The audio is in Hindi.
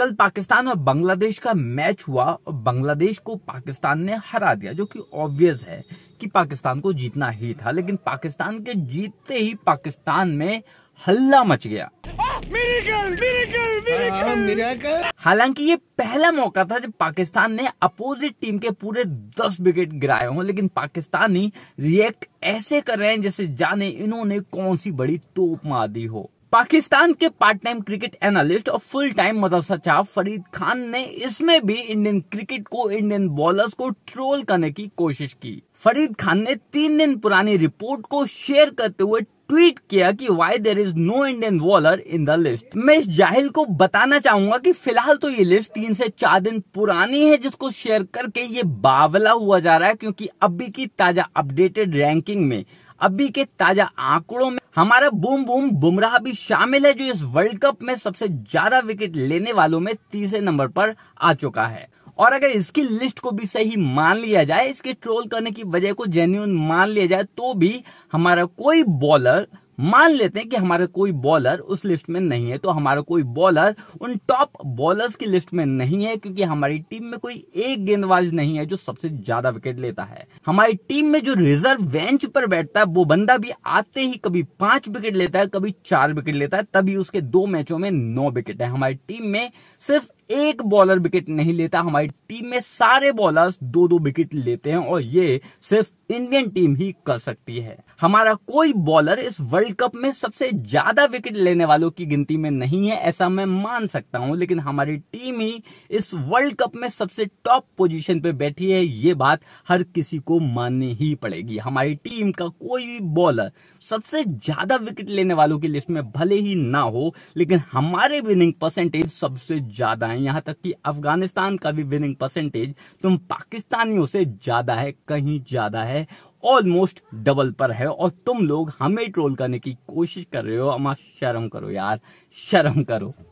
कल पाकिस्तान और बांग्लादेश का मैच हुआ और बांग्लादेश को पाकिस्तान ने हरा दिया जो कि ऑब्वियस है कि पाकिस्तान को जीतना ही था लेकिन पाकिस्तान के जीतते ही पाकिस्तान में हल्ला मच गया हाँ, हालांकि ये पहला मौका था जब पाकिस्तान ने अपोजिट टीम के पूरे दस विकेट गिराए हों लेकिन पाकिस्तानी रिएक्ट ऐसे कर रहे हैं जैसे जाने इन्होंने कौन सी बड़ी तोप मार दी हो पाकिस्तान के पार्ट टाइम क्रिकेट एनालिस्ट और फुल टाइम मदरसा चाह फरीद खान ने इसमें भी इंडियन क्रिकेट को इंडियन बॉलर्स को ट्रोल करने की कोशिश की फरीद खान ने तीन दिन पुरानी रिपोर्ट को शेयर करते हुए ट्वीट किया कि why there is no Indian bowler in the list मैं इस जाहिल को बताना चाहूंगा कि फिलहाल तो ये लिस्ट तीन से चार दिन पुरानी है जिसको शेयर करके ये बावला हुआ जा रहा है क्योंकि अभी की ताजा अपडेटेड रैंकिंग में अभी के ताजा आंकड़ों में हमारा बूम बूम बुमराह भी शामिल है जो इस वर्ल्ड कप में सबसे ज्यादा विकेट लेने वालों में तीसरे नंबर पर आ चुका है और अगर इसकी लिस्ट को भी सही मान लिया जाए इसके ट्रोल करने की वजह को जेन्यून मान लिया जाए तो भी हमारा कोई बॉलर मान लेते हैं कि हमारा कोई बॉलर उस लिस्ट में नहीं है तो हमारा कोई बॉलर उन टॉप बॉलर्स की लिस्ट में नहीं है क्योंकि हमारी टीम में कोई एक गेंदबाज नहीं है जो सबसे ज्यादा विकेट लेता है हमारी टीम में जो रिजर्व बेंच पर बैठता है वो बंदा भी आते ही कभी पांच विकेट लेता है कभी चार विकेट लेता है तभी उसके दो मैचों में नौ विकेट है हमारी टीम में सिर्फ एक बॉलर विकेट नहीं लेता हमारी टीम में सारे बॉलर्स दो दो विकेट लेते हैं और ये सिर्फ इंडियन टीम ही कर सकती है हमारा कोई बॉलर इस वर्ल्ड कप में सबसे ज्यादा विकेट लेने वालों की गिनती में नहीं है ऐसा मैं मान सकता हूं लेकिन हमारी टीम ही इस वर्ल्ड कप में सबसे टॉप पोजीशन पे बैठी है ये बात हर किसी को माननी ही पड़ेगी हमारी टीम का कोई भी बॉलर सबसे ज्यादा विकेट लेने वालों की लिस्ट में भले ही ना हो लेकिन हमारे विनिंग परसेंटेज सबसे ज्यादा है हैं यहाँ तक कि अफगानिस्तान का भी विनिंग परसेंटेज तुम पाकिस्तानियों से ज्यादा है कहीं ज्यादा है ऑलमोस्ट डबल पर है और तुम लोग हमें ट्रोल करने की कोशिश कर रहे हो अमा शर्म करो यार शर्म करो